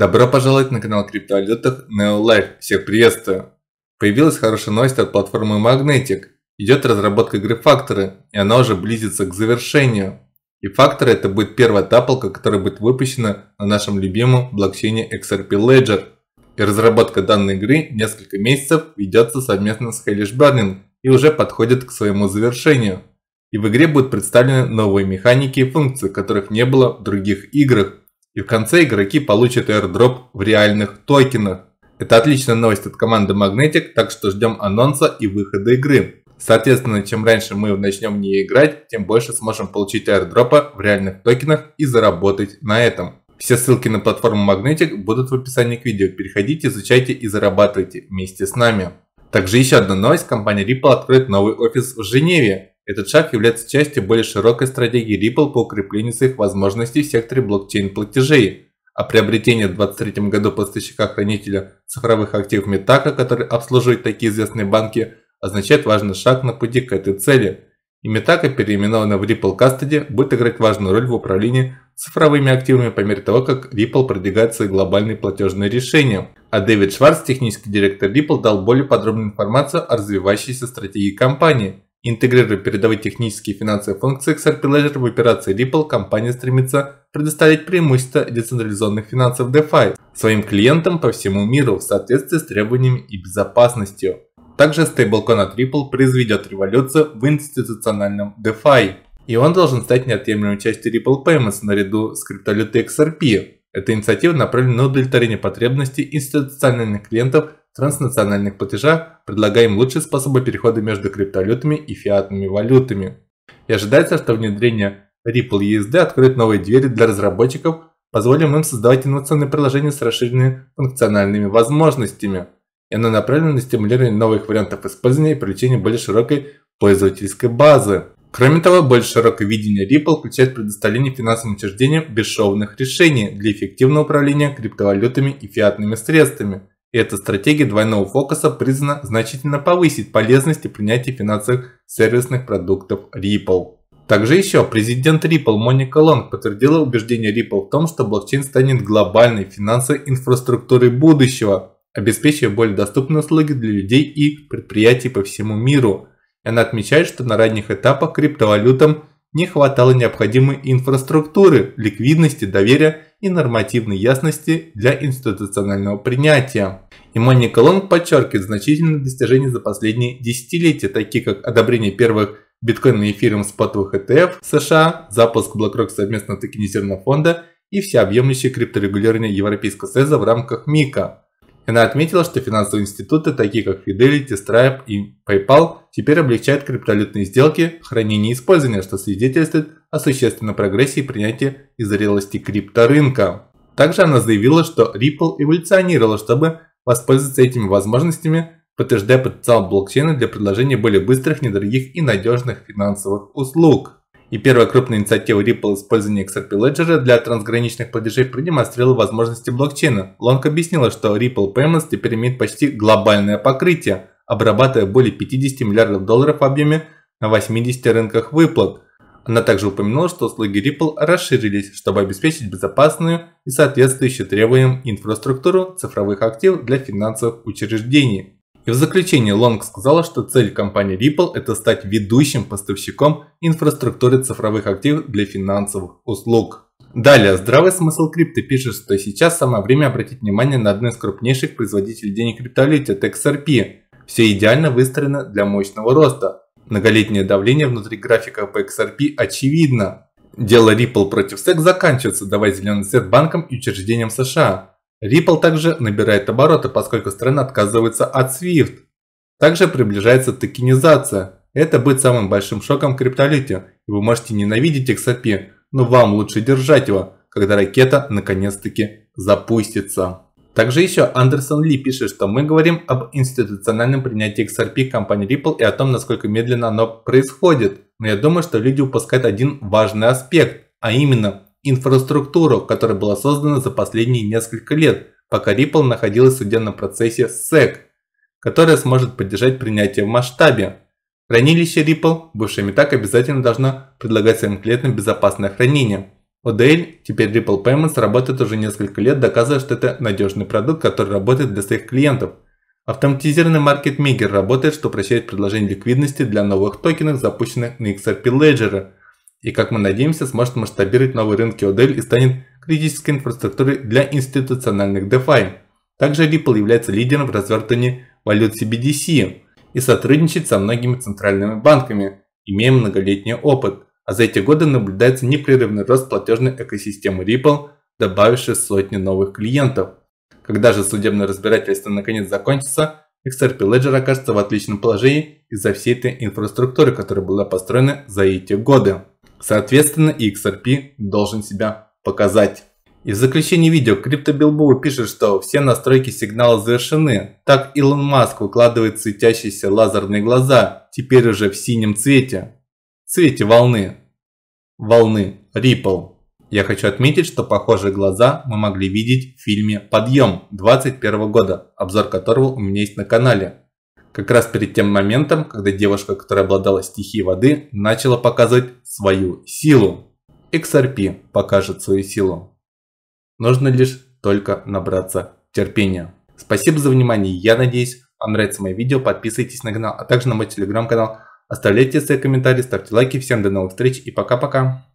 Добро пожаловать на канал криптовалютах NeoLife. Всех приветствую. Появилась хорошая новость от платформы Magnetic. Идет разработка игры Факторы, и она уже близится к завершению. И Факторы это будет первая таплка, которая будет выпущена на нашем любимом блокчейне XRP Ledger. И разработка данной игры несколько месяцев ведется совместно с Hellish Burning и уже подходит к своему завершению. И в игре будут представлены новые механики и функции, которых не было в других играх. И в конце игроки получат airdrop в реальных токенах. Это отличная новость от команды Magnetic, так что ждем анонса и выхода игры. Соответственно, чем раньше мы начнем в нее играть, тем больше сможем получить аирдропа в реальных токенах и заработать на этом. Все ссылки на платформу Magnetic будут в описании к видео. Переходите, изучайте и зарабатывайте вместе с нами. Также еще одна новость, компания Ripple откроет новый офис в Женеве. Этот шаг является частью более широкой стратегии Ripple по укреплению своих возможностей в секторе блокчейн-платежей, а приобретение в 2023 году поставщика-хранителя цифровых активов Метака, который обслуживает такие известные банки, означает важный шаг на пути к этой цели. И Метака, переименованная в Ripple Custody, будет играть важную роль в управлении цифровыми активами по мере того, как Ripple продвигает свои глобальные платежные решения. А Дэвид Шварц, технический директор Ripple, дал более подробную информацию о развивающейся стратегии компании – Интегрируя передовые технические и финансовые функции XR Pillager в операции Ripple, компания стремится предоставить преимущества децентрализованных финансов DeFi своим клиентам по всему миру в соответствии с требованиями и безопасностью. Также стейблкоин от Ripple произведет революцию в институциональном DeFi, и он должен стать неотъемлемой частью Ripple Payments наряду с криптовалютой XRP, эта инициатива направлена на удовлетворение потребностей институциональных клиентов транснациональных платежа, предлагая им лучшие способы перехода между криптовалютами и фиатными валютами. И ожидается, что внедрение Ripple ESD откроет новые двери для разработчиков, позволив им создавать инновационные приложения с расширенными функциональными возможностями. И оно направлено на стимулирование новых вариантов использования и привлечение более широкой пользовательской базы. Кроме того, более широкое видение Ripple включает предоставление финансовым учреждениям бесшовных решений для эффективного управления криптовалютами и фиатными средствами. И эта стратегия двойного фокуса призвана значительно повысить полезность и принятие финансовых сервисных продуктов Ripple. Также еще президент Ripple Моника Лонг подтвердила убеждение Ripple в том, что блокчейн станет глобальной финансовой инфраструктурой будущего, обеспечивая более доступные услуги для людей и предприятий по всему миру – она отмечает, что на ранних этапах криптовалютам не хватало необходимой инфраструктуры, ликвидности, доверия и нормативной ясности для институционального принятия. И Моника Лонг подчеркивает значительные достижения за последние десятилетия, такие как одобрение первых биткоин и эфириум спотовых ETF в США, запуск BlackRock совместно токенизированного фонда и всеобъемлющее крипторегулирование Европейского Союза в рамках МИКа. Она отметила, что финансовые институты, такие как Fidelity, Stripe и PayPal, теперь облегчают криптовалютные сделки, хранение и использование, что свидетельствует о существенном прогрессе и принятии и зрелости крипторынка. Также она заявила, что Ripple эволюционировала, чтобы воспользоваться этими возможностями, подтверждая потенциал блокчейна для предложения более быстрых, недорогих и надежных финансовых услуг и первая крупная инициатива Ripple использования XRP-леджера для трансграничных платежей продемонстрировала возможности блокчейна. Лонг объяснила, что Ripple Payments теперь имеет почти глобальное покрытие, обрабатывая более 50 миллиардов долларов в объеме на 80 рынках выплат. Она также упомянула, что услуги Ripple расширились, чтобы обеспечить безопасную и соответствующую требованиям инфраструктуру цифровых активов для финансовых учреждений в заключение Лонг сказала, что цель компании Ripple – это стать ведущим поставщиком инфраструктуры цифровых активов для финансовых услуг. Далее, здравый смысл крипты пишет, что сейчас самое время обратить внимание на одну из крупнейших производителей денег криптовалюте – это XRP. Все идеально выстроено для мощного роста. Многолетнее давление внутри графика по XRP очевидно. Дело Ripple против SEC заканчивается, давая зеленый свет банкам и учреждениям США. Ripple также набирает обороты, поскольку страна отказывается от SWIFT. Также приближается токенизация. Это будет самым большим шоком в криптовалюте. И вы можете ненавидеть XRP, но вам лучше держать его, когда ракета наконец-таки запустится. Также еще Андерсон Ли пишет, что мы говорим об институциональном принятии XRP компании Ripple и о том, насколько медленно оно происходит. Но я думаю, что люди упускают один важный аспект, а именно инфраструктуру, которая была создана за последние несколько лет, пока Ripple находилась в судебном процессе SEC, которая сможет поддержать принятие в масштабе. Хранилище Ripple, бывшая Metac, обязательно должно предлагать своим клиентам безопасное хранение. ODL, теперь Ripple Payments, работает уже несколько лет, доказывая, что это надежный продукт, который работает для своих клиентов. Автоматизированный маркетмейкер работает, что упрощает предложение ликвидности для новых токенов, запущенных на XRP Ledger – и, как мы надеемся, сможет масштабировать новые рынки ODL и станет критической инфраструктурой для институциональных DeFi. Также Ripple является лидером в развертывании валют CBDC и сотрудничает со многими центральными банками, имея многолетний опыт. А за эти годы наблюдается непрерывный рост платежной экосистемы Ripple, добавившей сотни новых клиентов. Когда же судебное разбирательство наконец закончится, XRP Ledger окажется в отличном положении из-за всей этой инфраструктуры, которая была построена за эти годы. Соответственно, XRP должен себя показать. И в заключении видео CryptoBillboy пишет, что все настройки сигнала завершены. Так Илон Маск выкладывает светящиеся лазерные глаза, теперь уже в синем цвете. Цвете волны. Волны. Ripple. Я хочу отметить, что похожие глаза мы могли видеть в фильме «Подъем» 2021 года, обзор которого у меня есть на канале как раз перед тем моментом, когда девушка, которая обладала стихией воды, начала показывать свою силу. XRP покажет свою силу. Нужно лишь только набраться терпения. Спасибо за внимание, я надеюсь, вам нравится мое видео, подписывайтесь на канал, а также на мой телеграм-канал. Оставляйте свои комментарии, ставьте лайки, всем до новых встреч и пока-пока.